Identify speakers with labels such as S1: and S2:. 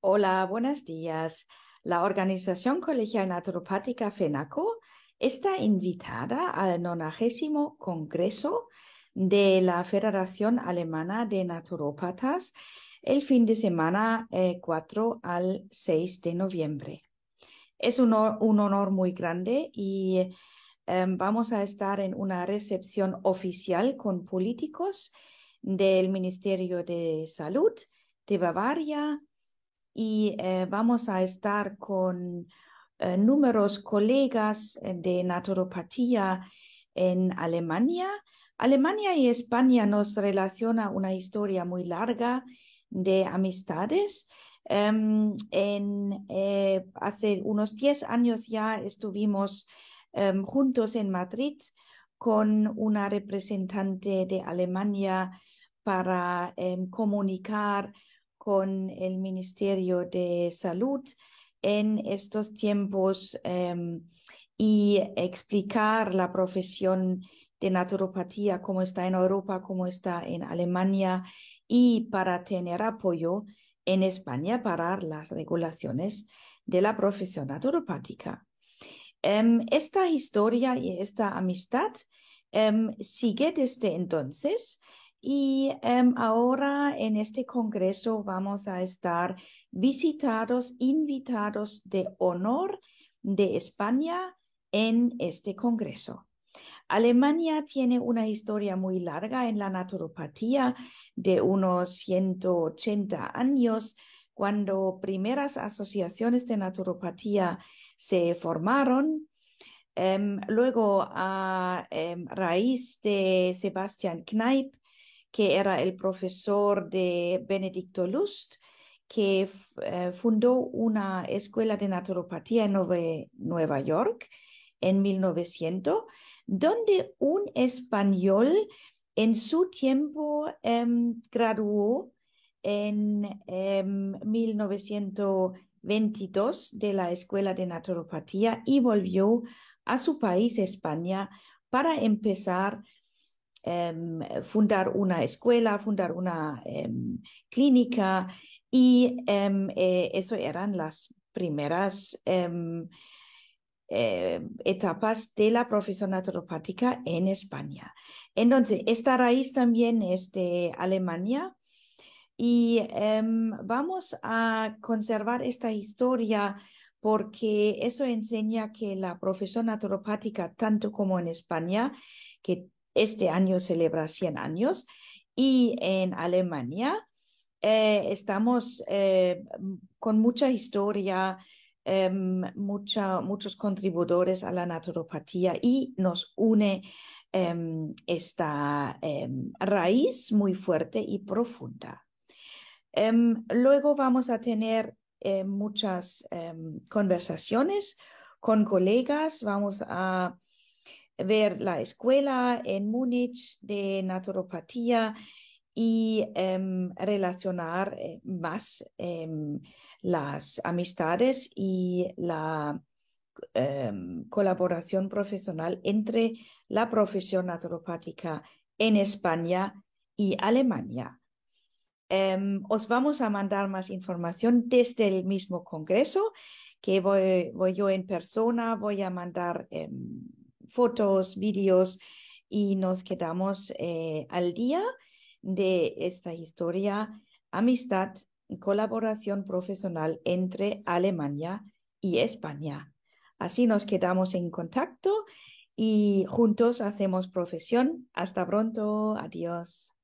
S1: Hola, buenos días. La organización colegial naturopática FENACO está invitada al 90 Congreso de la Federación Alemana de Naturopatas el fin de semana 4 eh, al 6 de noviembre. Es un, honor muy grande y eh, em, vamos a estar en una recepción oficial con políticos del Ministerio de Salud de Bavaria, y eh, vamos a estar con eh, colegas eh, de naturopatía en Alemania. Alemania y España nos relaciona una historia muy larga de amistades. Em, en, hace unos 10 años ya estuvimos em, juntos en Madrid con una representante de Alemania para em, comunicar con el Ministerio de Salud en estos tiempos em, y explicar la profesión de naturopatía, cómo está en Europa, cómo está en Alemania y para tener apoyo en España para las regulaciones de la profesión naturopática. Em, esta historia y esta amistad em, sigue desde entonces y em, ahora en este congreso vamos a estar visitados, invitados de honor de España en este congreso. Alemania tiene una historia muy larga en la naturopatía de unos 180 años, cuando primeras asociaciones de naturopatía se formaron. Em, luego, a ah, em, raíz de Sebastian Kneipp, que era el profesor de Benedicto Lust, que eh, fundó una escuela de naturopatía en Nueva York en 1900, donde un español en su tiempo em, graduó en 1922 em, de la Escuela de Naturopatía y volvió a su país, España, para empezar Em, fundar una escuela, fundar una em, clínica y em, eh, eso eran las primeras etapas de la profesión naturopática en España. Entonces, esta raíz también es de Alemania y vamos a conservar esta historia porque eso enseña que la profesión naturopática, tanto como en España, que este año celebra 100 años y en Alemania eh, estamos eh, con mucha historia, em, muchos contribuidores a la naturopatía y nos une em, esta em, raíz muy fuerte y profunda. luego vamos a tener eh, muchas conversaciones con colegas, vamos a ver la escuela en Múnich de naturopatía y em, relacionar eh, más em, las amistades y la em, colaboración profesional entre la profesión naturopática en España y Alemania. os vamos a mandar más información desde el mismo congreso que voy, yo en persona, voy a mandar fotos, vídeos y nos quedamos eh, al día de esta historia, amistad, colaboración profesional entre Alemania y España. Así nos quedamos en contacto y juntos hacemos profesión. Hasta pronto. Adiós.